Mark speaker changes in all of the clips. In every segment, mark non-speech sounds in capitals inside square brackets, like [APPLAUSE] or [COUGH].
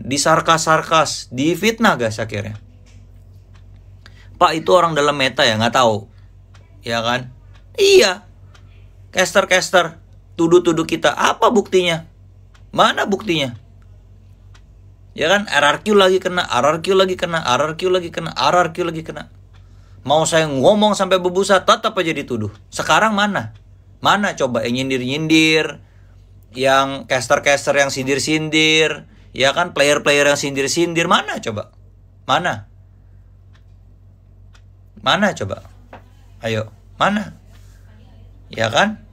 Speaker 1: disarkas-sarkas, difitnah gas akhirnya. Pak itu orang dalam meta ya nggak tahu, ya kan? Iya, caster-caster tuduh-tuduh kita apa buktinya? Mana buktinya? Ya kan RRQ lagi kena, RRQ lagi kena, RRQ lagi kena, RRQ lagi kena. Mau saya ngomong sampai berbusa tetap aja dituduh. Sekarang mana? Mana coba yang nyindir-nyindir, yang caster-caster yang sindir-sindir, Ya kan player-player yang sindir-sindir mana coba? Mana? Mana coba? Ayo, mana? Ya kan?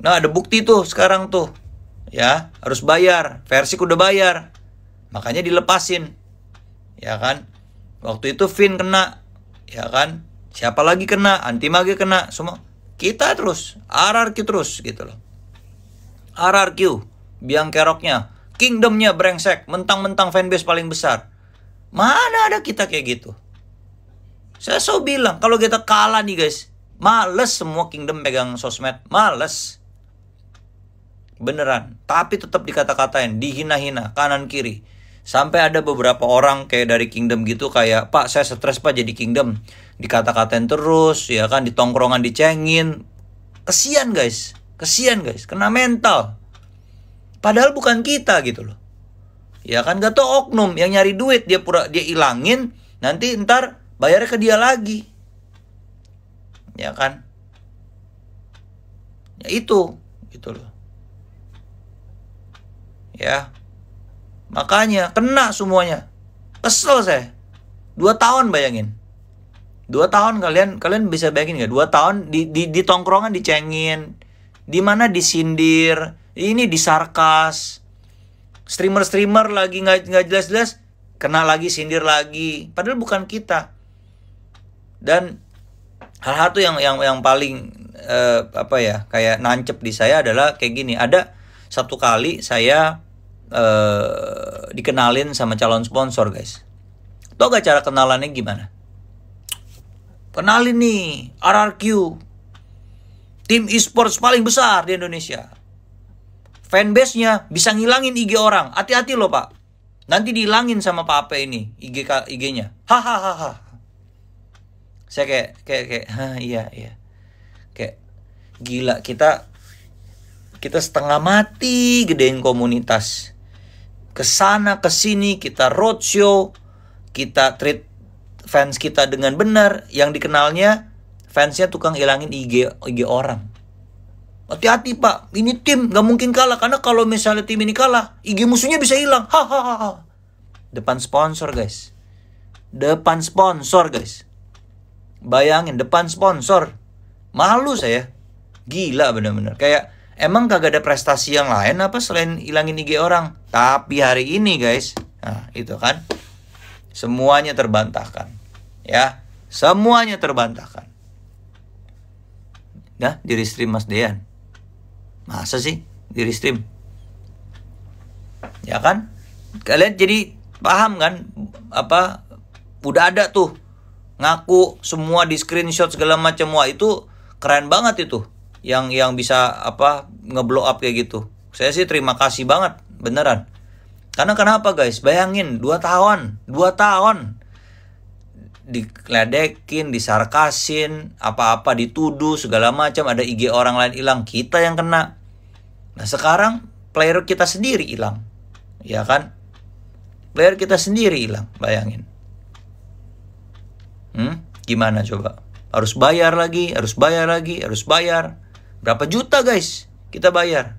Speaker 1: Nah, ada bukti tuh sekarang tuh. Ya, harus bayar. versi udah bayar. Makanya dilepasin. Ya kan? Waktu itu Vin kena. Ya kan? Siapa lagi kena? Anti Mage kena. Semua kita terus, RRQ terus gitu loh. RRQ, biang keroknya kingdomnya brengsek, mentang-mentang fanbase paling besar. Mana ada kita kayak gitu? Saya so bilang, kalau kita kalah nih guys, males semua kingdom pegang sosmed, males. Beneran, tapi tetap dikata-katain, dihina-hina, kanan kiri. Sampai ada beberapa orang kayak dari kingdom gitu kayak, Pak saya stres pak jadi kingdom. Dikata-katain terus, ya kan, ditongkrongan dicengin. Kesian guys, kesian guys, kena mental. Padahal bukan kita gitu loh. Ya kan gak tau oknum yang nyari duit dia pura dia ilangin nanti ntar bayar ke dia lagi. Ya kan? Ya itu gitu loh. Ya. Makanya kena semuanya. Kesel saya. Dua tahun bayangin. Dua tahun kalian kalian bisa bayangin gak? Dua tahun di, di, di tongkrongan dicengin, di mana disindir, ini disarkas streamer-streamer lagi nggak jelas-jelas kena lagi sindir lagi padahal bukan kita dan hal-hal tuh yang yang yang paling uh, apa ya kayak nancep di saya adalah kayak gini ada satu kali saya uh, dikenalin sama calon sponsor guys tau gak cara kenalannya gimana kenalin nih RRQ tim e-sports paling besar di Indonesia fanbase-nya bisa ngilangin IG orang. Hati-hati loh pak. Nanti dihilangin sama Pak Ape ini IG IG-nya. Hahaha. Saya kayak kayak kayak ha, iya iya. Kayak gila kita kita setengah mati gedein komunitas. Kesana kesini kita roadshow, kita treat fans kita dengan benar. Yang dikenalnya fansnya tukang ilangin IG IG orang hati-hati pak ini tim gak mungkin kalah karena kalau misalnya tim ini kalah IG musuhnya bisa hilang hahaha depan sponsor guys depan sponsor guys bayangin depan sponsor malu saya gila bener-bener kayak emang kagak ada prestasi yang lain apa selain hilangin IG orang tapi hari ini guys nah itu kan semuanya terbantahkan ya semuanya terbantahkan nah diri stream Mas Dean Masa sih di restream? Ya kan? Kalian jadi paham kan apa udah ada tuh ngaku semua di screenshot segala macam wah itu keren banget itu yang yang bisa apa ngeblow up kayak gitu saya sih terima kasih banget beneran karena kenapa guys bayangin dua tahun dua tahun dikledekin disarkasin apa-apa dituduh segala macam ada IG orang lain hilang kita yang kena Nah sekarang player kita sendiri hilang, ya kan? Player kita sendiri hilang, bayangin. Hmm? Gimana coba? Harus bayar lagi, harus bayar lagi, harus bayar. Berapa juta guys? Kita bayar.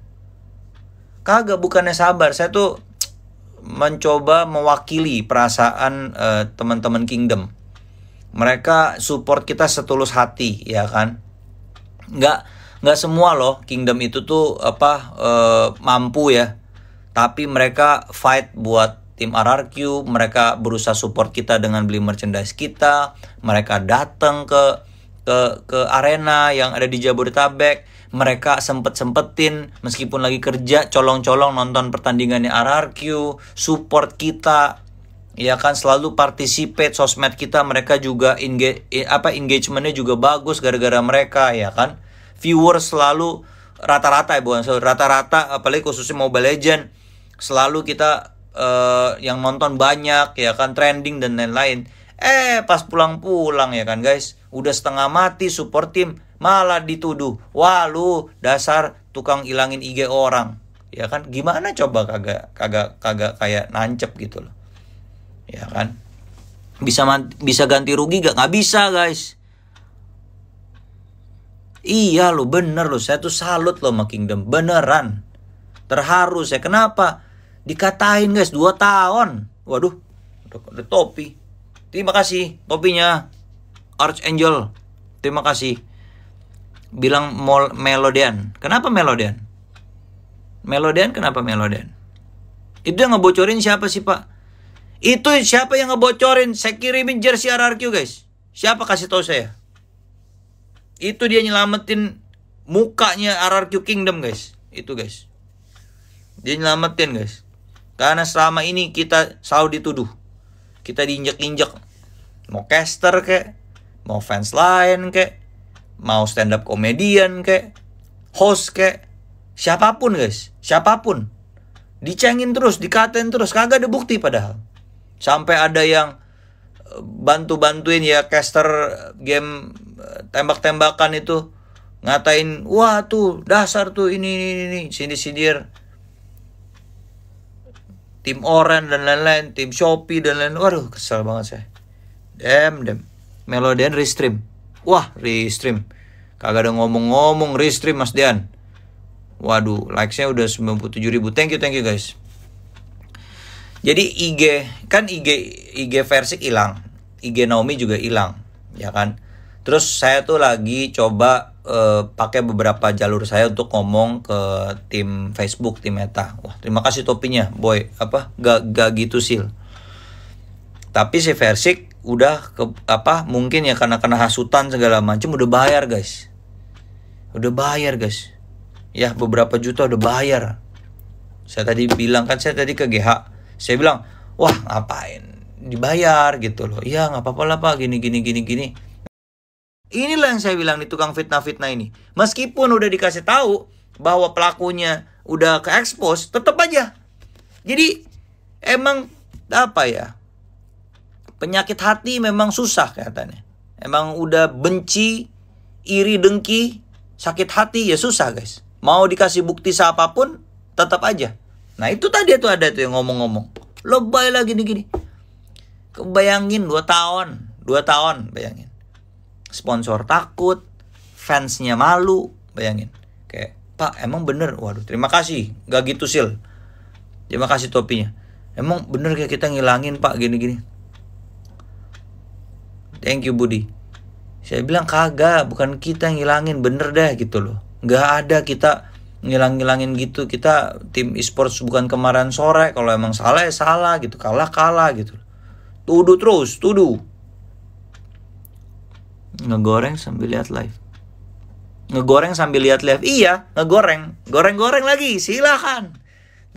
Speaker 1: Kagak bukannya sabar, saya tuh mencoba mewakili perasaan uh, teman-teman Kingdom. Mereka support kita setulus hati, ya kan? Nggak nggak semua loh kingdom itu tuh apa uh, mampu ya tapi mereka fight buat tim RRQ mereka berusaha support kita dengan beli merchandise kita mereka datang ke ke ke arena yang ada di Jabodetabek mereka sempet sempetin meskipun lagi kerja colong-colong nonton pertandingannya RRQ support kita ya kan selalu participate sosmed kita mereka juga engage eh, apa engagementnya juga bagus gara-gara mereka ya kan Viewer selalu rata-rata ya bukan selalu rata-rata apalagi khususnya Mobile Legend selalu kita uh, yang nonton banyak ya kan trending dan lain-lain. Eh pas pulang-pulang ya kan guys, udah setengah mati support tim malah dituduh, "Wah lu dasar tukang ilangin IG orang." Ya kan gimana coba kagak kagak kagak kayak nancep gitu loh. Ya kan? Bisa bisa ganti rugi gak? Nggak bisa guys Iya lo bener lo saya tuh salut lo sama Kingdom beneran. Terharu saya kenapa? Dikatain guys dua tahun. Waduh, ada topi. Terima kasih topinya Archangel. Terima kasih. Bilang mol Melodian. Kenapa Melodian? Melodian kenapa Melodian? Itu yang ngebocorin siapa sih pak? Itu siapa yang ngebocorin? Saya kirimin jersey RRQ guys. Siapa kasih tahu saya? Itu dia nyelamatin mukanya RRQ Kingdom guys. Itu guys. Dia nyelamatin guys. Karena selama ini kita selalu dituduh. Kita diinjak-injak. Mau caster kek. Mau fans lain kek. Mau stand up komedian kek. Host kek. Siapapun guys. Siapapun. Dicengin terus. Dikatain terus. Kagak ada bukti padahal. Sampai ada yang eh, bantu-bantuin ya caster game tembak-tembakan itu ngatain wah tuh dasar tuh ini ini ini sini sindir tim oren dan lain-lain, tim Shopee dan lain-lain. Waduh, kesel banget saya. Dem, dem. Melodian restream. Wah, restream. Kagak ada ngomong-ngomong restream Mas Dian. Waduh, like saya udah tujuh ribu. Thank you, thank you guys. Jadi IG, kan IG IG versi hilang. IG Naomi juga hilang, ya kan? Terus saya tuh lagi coba uh, pakai beberapa jalur saya untuk ngomong ke tim Facebook, tim Meta. Wah, terima kasih topinya, boy. Apa gak gak gitu sih. Tapi si Versik udah ke apa mungkin ya karena kena hasutan segala macam udah bayar, guys. Udah bayar, guys. Ya, beberapa juta udah bayar. Saya tadi bilang kan saya tadi ke GH. Saya bilang, "Wah, ngapain? Dibayar gitu loh." Iya, nggak apa-apa lah, Pak. Gini gini gini gini Inilah yang saya bilang di tukang fitnah-fitnah ini. Meskipun udah dikasih tahu bahwa pelakunya udah ke expose, tetap aja. Jadi emang apa ya? Penyakit hati memang susah kelihatannya. Emang udah benci, iri, dengki, sakit hati ya susah guys. Mau dikasih bukti siapapun tetap aja. Nah itu tadi tuh ada tuh yang ngomong-ngomong. Lebay lagi nih gini Kebayangin dua tahun, dua tahun bayangin sponsor takut, fansnya malu, bayangin. Kayak, Pak, emang bener? Waduh, terima kasih. Gak gitu, Sil. Terima kasih topinya. Emang bener kayak kita ngilangin, Pak, gini-gini. Thank you, Budi. Saya bilang, kagak, bukan kita ngilangin. Bener deh, gitu loh. Gak ada kita ngilang-ngilangin gitu. Kita tim esports bukan kemarin sore. Kalau emang salah, ya salah, gitu. Kalah, kalah, gitu. Tuduh terus, tuduh ngegoreng sambil lihat live ngegoreng sambil lihat live iya ngegoreng goreng-goreng lagi silakan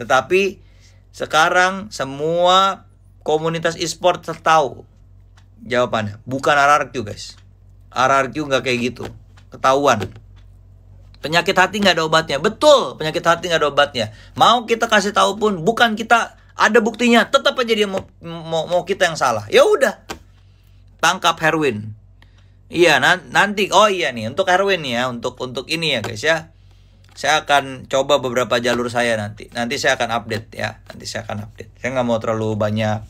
Speaker 1: tetapi sekarang semua komunitas e-sport tahu jawabannya bukan RRQ guys RRQ nggak kayak gitu ketahuan penyakit hati nggak ada obatnya betul penyakit hati nggak ada obatnya mau kita kasih tahu pun bukan kita ada buktinya tetap aja dia mau mau, mau kita yang salah ya udah tangkap Herwin Iya nanti oh iya nih untuk Erwin ya untuk untuk ini ya guys ya saya akan coba beberapa jalur saya nanti nanti saya akan update ya nanti saya akan update saya nggak mau terlalu banyak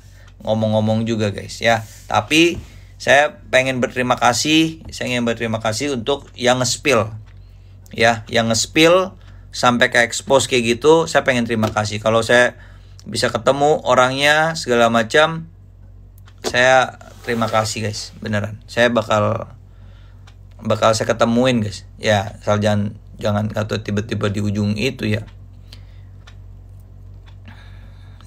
Speaker 1: ngomong-ngomong juga guys ya tapi saya pengen berterima kasih saya ingin berterima kasih untuk yang nge-spill ya yang nge-spill sampai ke expose kayak gitu saya pengen terima kasih kalau saya bisa ketemu orangnya segala macam saya terima kasih guys beneran saya bakal bakal saya ketemuin guys ya asal jangan jangan kata tiba-tiba di ujung itu ya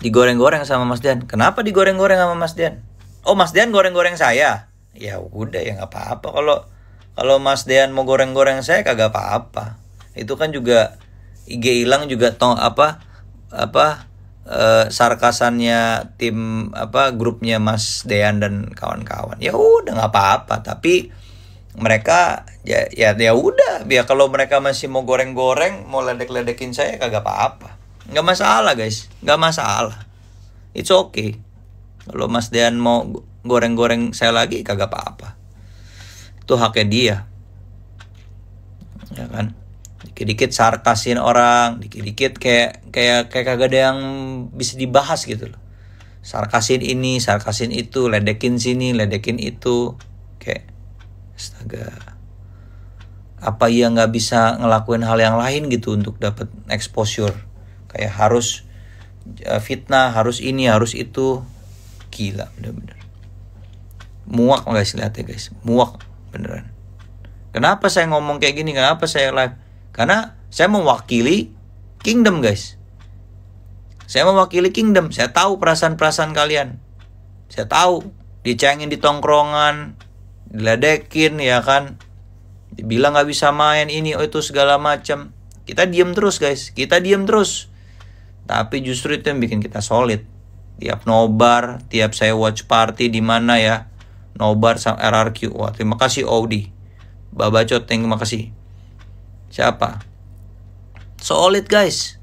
Speaker 1: digoreng-goreng sama Mas Dian kenapa digoreng-goreng sama Mas Dian oh Mas Dian goreng-goreng saya ya udah ya nggak apa-apa kalau kalau Mas Dian mau goreng-goreng saya kagak apa-apa itu kan juga IG hilang juga tong apa apa uh, sarkasannya tim apa grupnya Mas Dean dan kawan-kawan. Ya udah nggak apa-apa, tapi mereka ya ya ya udah ya kalau mereka masih mau goreng-goreng mau ledek-ledekin saya kagak apa-apa nggak masalah guys nggak masalah it's okay kalau Mas Dean mau goreng-goreng saya lagi kagak apa-apa itu haknya dia ya kan dikit-dikit sarkasin orang dikit-dikit kayak kayak kayak kagak ada yang bisa dibahas gitu loh sarkasin ini sarkasin itu ledekin sini ledekin itu kayak astaga apa ia nggak bisa ngelakuin hal yang lain gitu untuk dapat exposure kayak harus eh, fitnah harus ini harus itu gila bener-bener muak guys lihat ya guys muak beneran kenapa saya ngomong kayak gini kenapa saya live karena saya mewakili kingdom guys. Saya mewakili kingdom. Saya tahu perasaan-perasaan kalian. Saya tahu dicengin di tongkrongan, diledekin ya kan. Dibilang nggak bisa main ini oh, itu segala macam. Kita diem terus guys. Kita diem terus. Tapi justru itu yang bikin kita solid. Tiap nobar, tiap saya watch party di mana ya. Nobar sama RRQ. Wah, terima kasih Audi. Babacot, terima kasih. Siapa? Solid guys.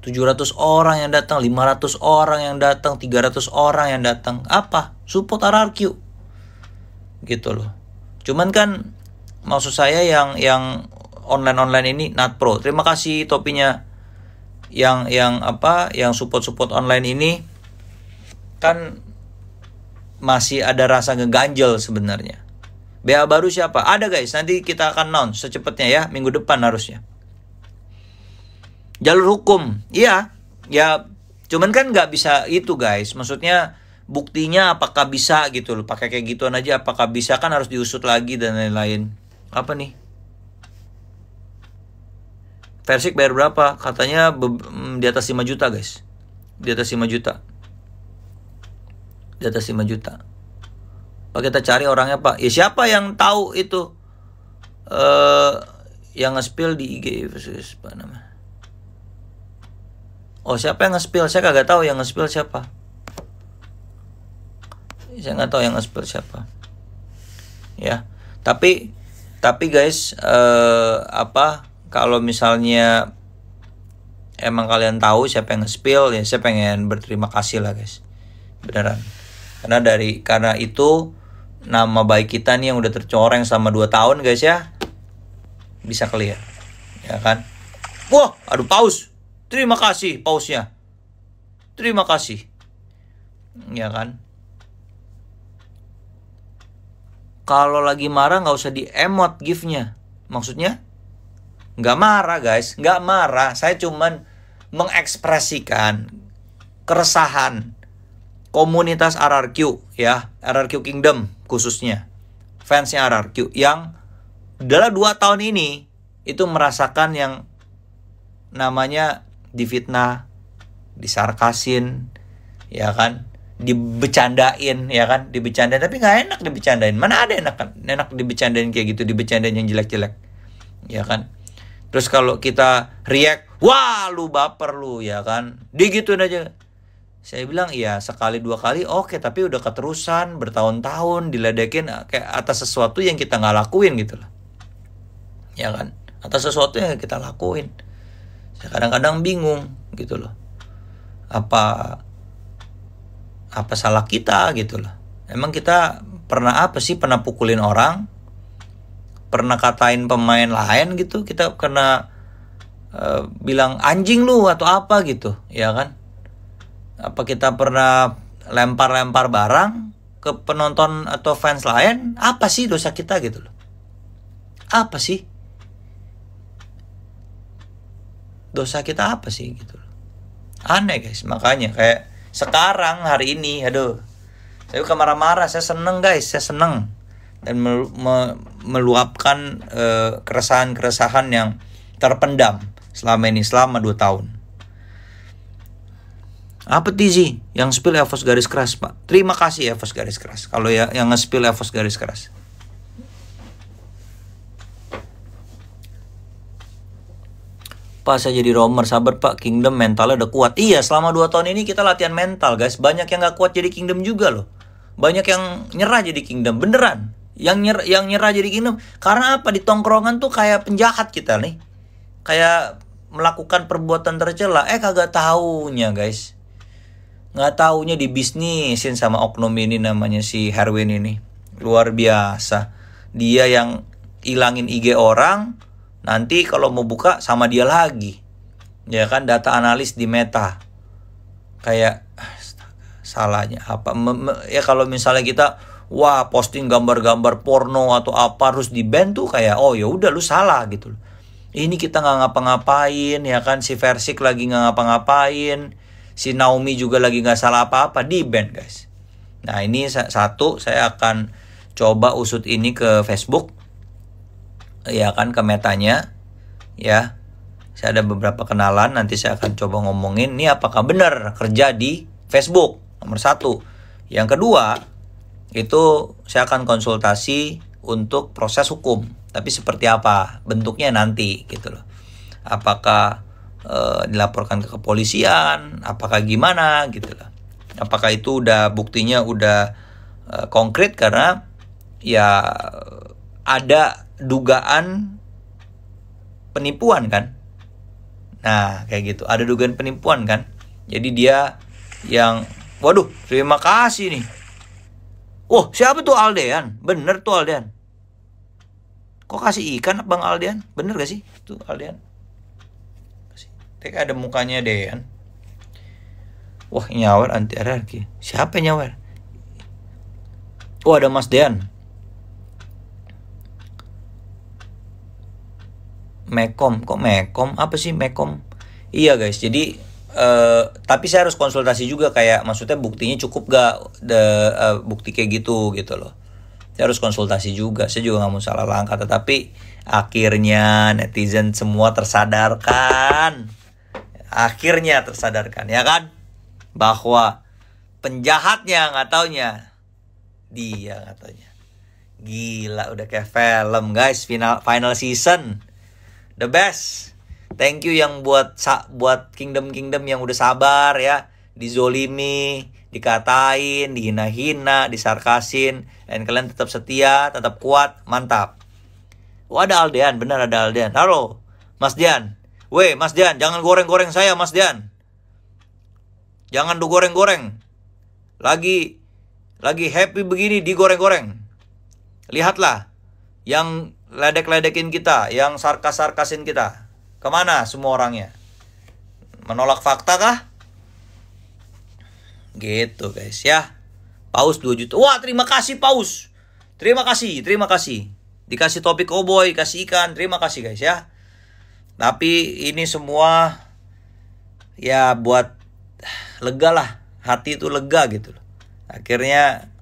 Speaker 1: 700 orang yang datang, 500 orang yang datang, 300 orang yang datang. Apa? Support RRQ. Gitu loh. Cuman kan maksud saya yang yang online-online ini not pro. Terima kasih topinya yang yang apa yang support-support online ini kan masih ada rasa ngeganjel sebenarnya. BA baru siapa? Ada guys, nanti kita akan non secepatnya ya, minggu depan harusnya. Jalur hukum, iya, ya cuman kan nggak bisa itu guys, maksudnya buktinya apakah bisa gitu loh, pakai kayak gituan aja apakah bisa kan harus diusut lagi dan lain-lain. Apa nih? Versik bayar berapa? Katanya mm, di atas 5 juta guys, di atas 5 juta, di atas 5 juta. Pak oh, kita cari orangnya Pak. Ya siapa yang tahu itu uh, yang nge-spill di IG versus apa nama? Oh siapa yang nge-spill? Saya kagak tahu yang nge-spill siapa. Saya nggak tahu yang nge-spill siapa. Ya, tapi tapi guys uh, apa kalau misalnya emang kalian tahu siapa yang nge-spill ya saya pengen berterima kasih lah guys. Beneran. Karena dari karena itu nama baik kita nih yang udah tercoreng sama 2 tahun guys ya bisa clear ya kan wah aduh paus terima kasih pausnya terima kasih ya kan kalau lagi marah nggak usah di emot gifnya, maksudnya nggak marah guys nggak marah saya cuman mengekspresikan keresahan komunitas RRQ ya, RRQ Kingdom khususnya. Fansnya RRQ yang dalam dua tahun ini itu merasakan yang namanya difitnah, disarkasin, ya kan, dibecandain, ya kan, dibecandain. Tapi nggak enak dibecandain. Mana ada enak kan? Enak dibecandain kayak gitu, dibecandain yang jelek-jelek, ya kan. Terus kalau kita react, wah lu baper lu, ya kan, digituin aja saya bilang ya sekali dua kali oke okay, tapi udah keterusan bertahun-tahun diledekin eh, kayak atas sesuatu yang kita nggak lakuin gitu lah ya kan atas sesuatu yang kita lakuin saya kadang-kadang bingung gitu loh apa apa salah kita gitu loh emang kita pernah apa sih pernah pukulin orang pernah katain pemain lain gitu kita kena uh, bilang anjing lu atau apa gitu ya kan apa kita pernah lempar-lempar barang ke penonton atau fans lain, apa sih dosa kita gitu loh? Apa sih? Dosa kita apa sih gitu loh. Aneh guys, makanya kayak sekarang hari ini, aduh. Saya bukan marah-marah, saya seneng guys, saya seneng dan me me meluapkan uh, keresahan-keresahan yang terpendam selama ini selama dua tahun. Apa tizi? yang spill Evos garis keras pak? Terima kasih Evos garis keras. Kalau ya yang nge-spill Evos garis keras. Pak saya jadi romer sabar pak kingdom mentalnya udah kuat Iya selama 2 tahun ini kita latihan mental guys Banyak yang gak kuat jadi kingdom juga loh Banyak yang nyerah jadi kingdom beneran Yang, nyer yang nyerah jadi kingdom Karena apa di tongkrongan tuh kayak penjahat kita nih Kayak melakukan perbuatan tercela Eh kagak tahunya guys nggak taunya bisnisin sama oknum ini namanya si Herwin ini luar biasa dia yang ilangin IG orang nanti kalau mau buka sama dia lagi ya kan data analis di Meta kayak salahnya apa ya kalau misalnya kita wah posting gambar-gambar porno atau apa harus di ban tuh kayak oh ya udah lu salah gitu ini kita nggak ngapa-ngapain ya kan si Versik lagi nggak ngapa-ngapain si Naomi juga lagi nggak salah apa-apa di band guys nah ini satu saya akan coba usut ini ke Facebook ya kan ke metanya ya saya ada beberapa kenalan nanti saya akan coba ngomongin ini apakah benar kerja di Facebook nomor satu yang kedua itu saya akan konsultasi untuk proses hukum tapi seperti apa bentuknya nanti gitu loh apakah Eh, dilaporkan ke kepolisian apakah gimana gitu lah apakah itu udah buktinya udah e, konkret karena ya ada dugaan penipuan kan nah kayak gitu ada dugaan penipuan kan jadi dia yang waduh terima kasih nih Wah, oh, siapa tuh Aldean? Bener tuh Aldean. Kok kasih ikan Bang Aldean? Bener gak sih? Tuh Aldean. Tapi ada mukanya deh kan. Wah nyawer anti RRQ. Siapa nyawer? Oh ada Mas Dean. Mekom kok Mekom apa sih Mekom? Iya guys jadi Uh, tapi saya harus konsultasi juga kayak maksudnya buktinya cukup gak the, uh, eh, bukti kayak gitu gitu loh saya harus konsultasi juga saya juga nggak mau salah langkah tetapi akhirnya netizen semua tersadarkan akhirnya tersadarkan ya kan bahwa penjahatnya nggak taunya dia nggak taunya gila udah kayak film guys final final season the best thank you yang buat buat kingdom kingdom yang udah sabar ya dizolimi dikatain dihina-hina disarkasin dan kalian tetap setia tetap kuat mantap Oh ada Aldean, benar ada Aldean. Halo, Mas Dian. Weh, Mas Dian, jangan goreng-goreng saya, Mas Dian. Jangan do goreng-goreng. Lagi lagi happy begini digoreng-goreng. Lihatlah yang ledek-ledekin kita, yang sarkas-sarkasin kita. Kemana semua orangnya? Menolak fakta kah? Gitu guys ya. Paus 2 juta. Wah, terima kasih Paus. Terima kasih, terima kasih. Dikasih topik koboi, oh kasih ikan. Terima kasih guys ya. Tapi ini semua ya buat lega lah, hati itu lega gitu Akhirnya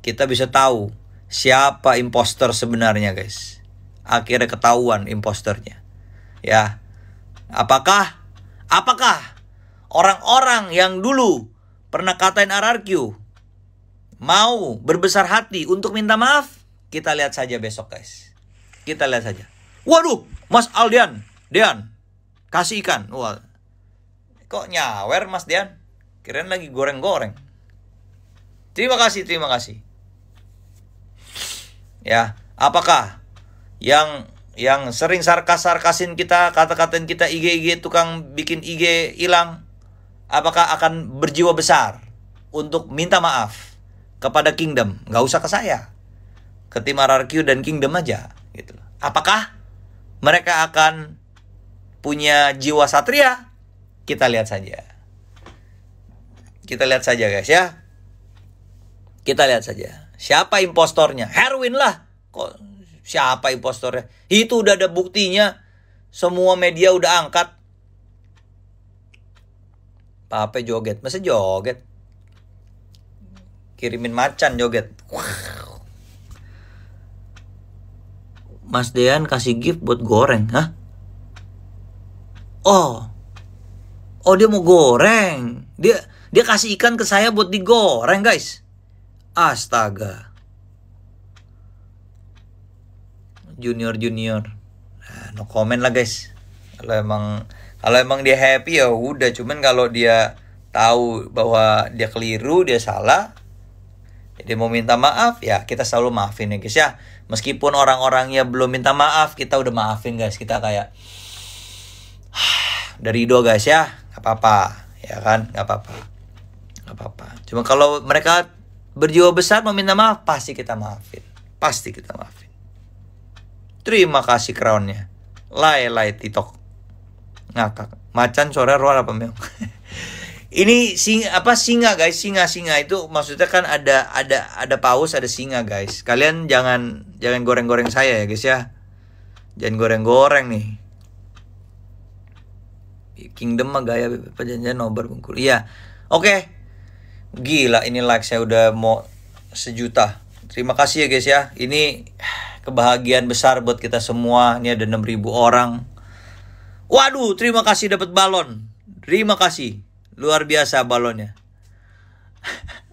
Speaker 1: kita bisa tahu siapa imposter sebenarnya guys. Akhirnya ketahuan imposternya. Ya. Apakah apakah orang-orang yang dulu pernah katain RRQ mau berbesar hati untuk minta maaf? Kita lihat saja besok guys. Kita lihat saja. Waduh, Mas Aldian, Dian, kasih ikan. Wah, kok nyawer Mas Dian? Kirain lagi goreng-goreng. Terima kasih, terima kasih. Ya, apakah yang yang sering sarkas-sarkasin kita, kata-katain kita IG-IG tukang bikin IG hilang, apakah akan berjiwa besar untuk minta maaf kepada Kingdom? Gak usah ke saya, ke tim RRQ dan Kingdom aja gitu. Apakah mereka akan punya jiwa satria? Kita lihat saja. Kita lihat saja guys ya. Kita lihat saja. Siapa impostornya? Herwin lah. Kok siapa impostornya? Itu udah ada buktinya. Semua media udah angkat. Pape joget. Masa joget? Kirimin macan joget. Wah. Mas Dean kasih gift buat goreng, hah? Oh. Oh, dia mau goreng. Dia dia kasih ikan ke saya buat digoreng, guys. Astaga. Junior-junior. Nah, no comment lah, guys. Kalau emang kalau emang dia happy ya udah, cuman kalau dia tahu bahwa dia keliru, dia salah, jadi mau minta maaf ya kita selalu maafin ya guys ya meskipun orang-orangnya belum minta maaf kita udah maafin guys kita kayak dari doa guys ya nggak apa-apa ya kan nggak apa-apa nggak apa-apa cuma kalau mereka berjiwa besar meminta maaf pasti kita maafin pasti kita maafin terima kasih crownnya lay lay titok ngakak macan sore ruang apa meong [LAUGHS] Ini sing apa singa guys, singa singa itu maksudnya kan ada ada ada paus, ada singa guys. Kalian jangan jangan goreng-goreng saya ya guys ya. Jangan goreng-goreng nih. Kingdom mah gaya perjanjian nobar bengkulu. Iya. Oke. Okay. Gila ini like saya udah mau sejuta. Terima kasih ya guys ya. Ini kebahagiaan besar buat kita semua. Ini ada 6000 orang. Waduh, terima kasih dapat balon. Terima kasih. Luar biasa balonnya. [LAUGHS]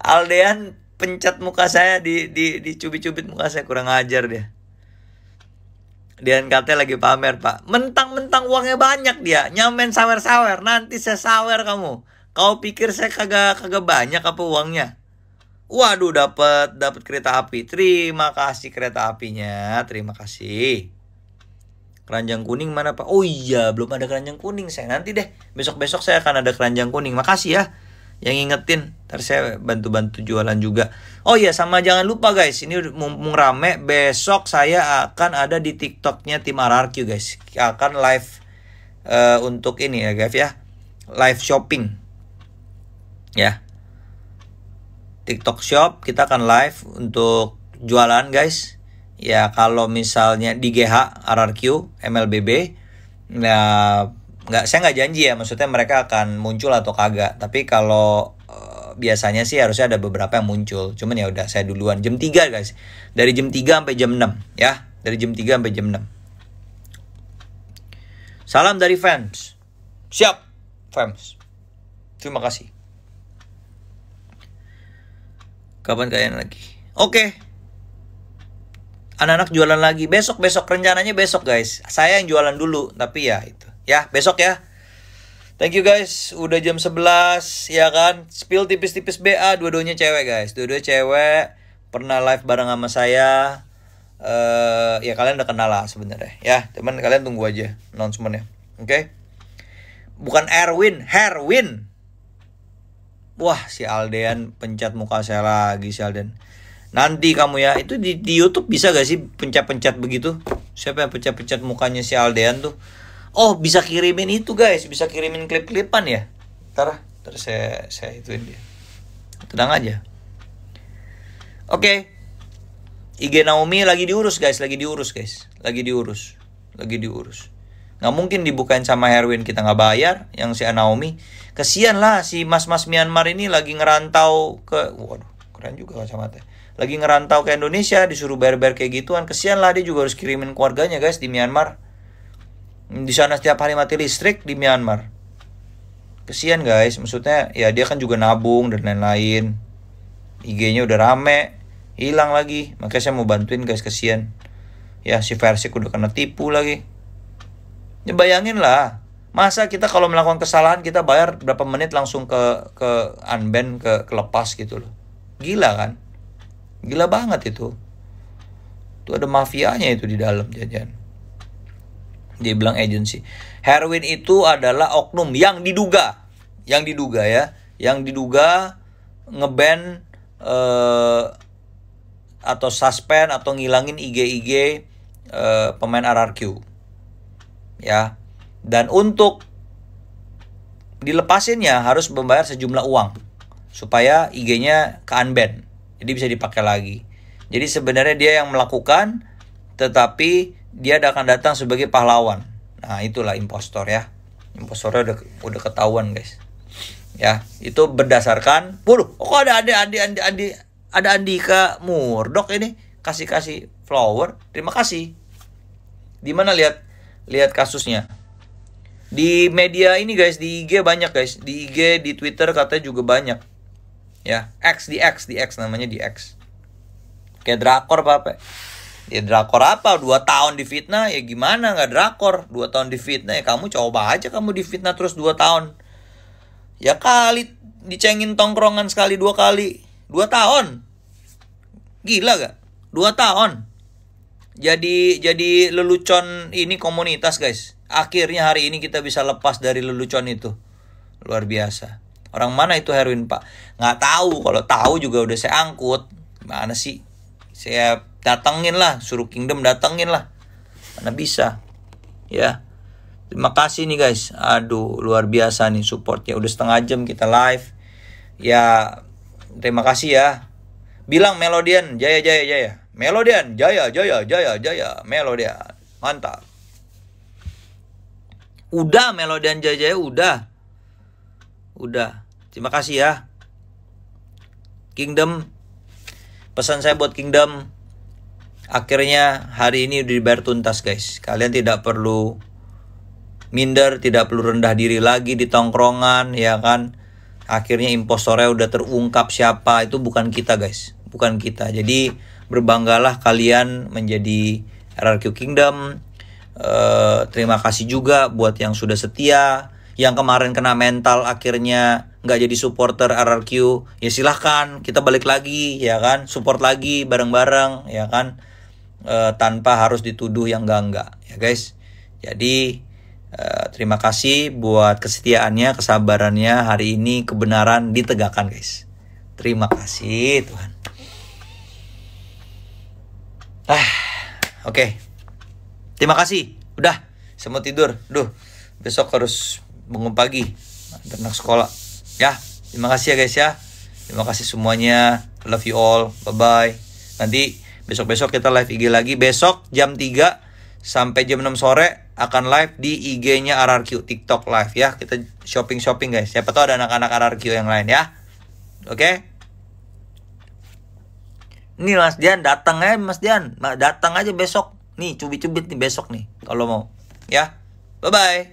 Speaker 1: Aldean pencet muka saya di di dicubit-cubit muka saya kurang ajar dia. Dian katanya lagi pamer pak Mentang-mentang uangnya banyak dia Nyamen sawer-sawer Nanti saya sawer kamu Kau pikir saya kagak kagak banyak apa uangnya Waduh dapat dapat kereta api Terima kasih kereta apinya Terima kasih keranjang kuning mana pak oh iya belum ada keranjang kuning saya nanti deh besok besok saya akan ada keranjang kuning makasih ya yang ingetin ntar saya bantu-bantu jualan juga oh iya sama jangan lupa guys ini mumpung rame besok saya akan ada di tiktoknya tim RRQ guys akan live uh, untuk ini ya guys ya live shopping ya tiktok shop kita akan live untuk jualan guys ya kalau misalnya di GH RRQ MLBB nah, ya, nggak saya nggak janji ya maksudnya mereka akan muncul atau kagak tapi kalau eh, biasanya sih harusnya ada beberapa yang muncul cuman ya udah saya duluan jam 3 guys dari jam 3 sampai jam 6 ya dari jam 3 sampai jam 6 salam dari fans siap fans terima kasih kapan kalian lagi oke okay anak-anak jualan lagi besok besok rencananya besok guys saya yang jualan dulu tapi ya itu ya besok ya Thank you guys, udah jam 11 ya kan. Spill tipis-tipis BA dua-duanya cewek guys. Dua-duanya cewek pernah live bareng sama saya. Eh uh, ya kalian udah kenal lah sebenarnya ya. teman kalian tunggu aja ya Oke. Okay? Bukan Erwin, Herwin. Wah, si Aldean pencet muka saya lagi si Aldean. Nanti kamu ya, itu di, di YouTube bisa gak sih pencet-pencet begitu? Siapa yang pencet-pencet mukanya si Aldean tuh? Oh, bisa kirimin itu guys, bisa kirimin klip-klipan ya. Ntar, ntar saya saya ituin dia. Tenang aja. Oke. Okay. IG Naomi lagi diurus guys, lagi diurus guys, lagi diurus, lagi diurus. Nggak mungkin dibukain sama Herwin kita nggak bayar yang si Naomi. Kesian lah si mas-mas Myanmar ini lagi ngerantau ke, waduh keren juga kacamata lagi ngerantau ke Indonesia disuruh bayar-bayar kayak gituan kesian lah dia juga harus kirimin keluarganya guys di Myanmar di sana setiap hari mati listrik di Myanmar kesian guys maksudnya ya dia kan juga nabung dan lain-lain IG-nya udah rame hilang lagi makanya saya mau bantuin guys kesian ya si versi udah kena tipu lagi ya bayangin lah masa kita kalau melakukan kesalahan kita bayar berapa menit langsung ke ke unban ke kelepas gitu loh gila kan Gila banget itu. Itu ada mafianya itu di dalam jajan. Dia bilang agency. Heroin itu adalah oknum yang diduga, yang diduga ya, yang diduga ngeban uh, atau suspend atau ngilangin IG-IG uh, eh, pemain RRQ. Ya. Dan untuk dilepasinnya harus membayar sejumlah uang supaya IG-nya ke jadi bisa dipakai lagi. Jadi sebenarnya dia yang melakukan tetapi dia akan datang sebagai pahlawan. Nah, itulah impostor ya. Impostornya udah udah ketahuan, guys. Ya, itu berdasarkan waduh, kok ada Andi Andi Andi ada Andika Murdok ini kasih-kasih flower. Terima kasih. Di mana lihat lihat kasusnya? Di media ini guys, di IG banyak guys. Di IG, di Twitter katanya juga banyak ya X di X di X namanya di X kayak drakor apa ya drakor apa dua tahun di fitnah ya gimana nggak drakor dua tahun di fitnah ya kamu coba aja kamu di fitnah terus dua tahun ya kali dicengin tongkrongan sekali dua kali dua tahun gila gak dua tahun jadi jadi lelucon ini komunitas guys akhirnya hari ini kita bisa lepas dari lelucon itu luar biasa Orang mana itu heroin pak? Nggak tahu. Kalau tahu juga udah saya angkut. Mana sih? Saya datengin lah. Suruh Kingdom datengin lah. Mana bisa. Ya. Terima kasih nih guys. Aduh luar biasa nih supportnya. Udah setengah jam kita live. Ya terima kasih ya. Bilang Melodian jaya jaya jaya. Melodian jaya jaya jaya jaya. Melodian. Mantap. Udah Melodian jaya jaya udah udah Terima kasih ya. Kingdom. Pesan saya buat Kingdom. Akhirnya hari ini udah dibayar tuntas guys. Kalian tidak perlu minder, tidak perlu rendah diri lagi di tongkrongan ya kan. Akhirnya impostornya udah terungkap siapa itu bukan kita guys, bukan kita. Jadi berbanggalah kalian menjadi RRQ Kingdom. Uh, terima kasih juga buat yang sudah setia, yang kemarin kena mental akhirnya nggak jadi supporter RRQ ya silahkan kita balik lagi ya kan support lagi bareng-bareng ya kan e, tanpa harus dituduh yang enggak-enggak ya guys jadi e, terima kasih buat kesetiaannya kesabarannya hari ini kebenaran ditegakkan guys terima kasih Tuhan ah oke okay. terima kasih udah semua tidur duh besok harus bangun pagi ternak sekolah Ya, terima kasih ya guys ya. Terima kasih semuanya. Love you all. Bye-bye. Nanti besok-besok kita live IG lagi. Besok jam 3 sampai jam 6 sore akan live di IG-nya RRQ TikTok live ya. Kita shopping-shopping guys. Siapa tahu ada anak-anak RRQ yang lain ya. Oke. Okay? Nih Mas Dian datang ya Mas Dian. Datang aja besok. Nih cubit-cubit nih besok nih kalau mau. Ya. Bye bye.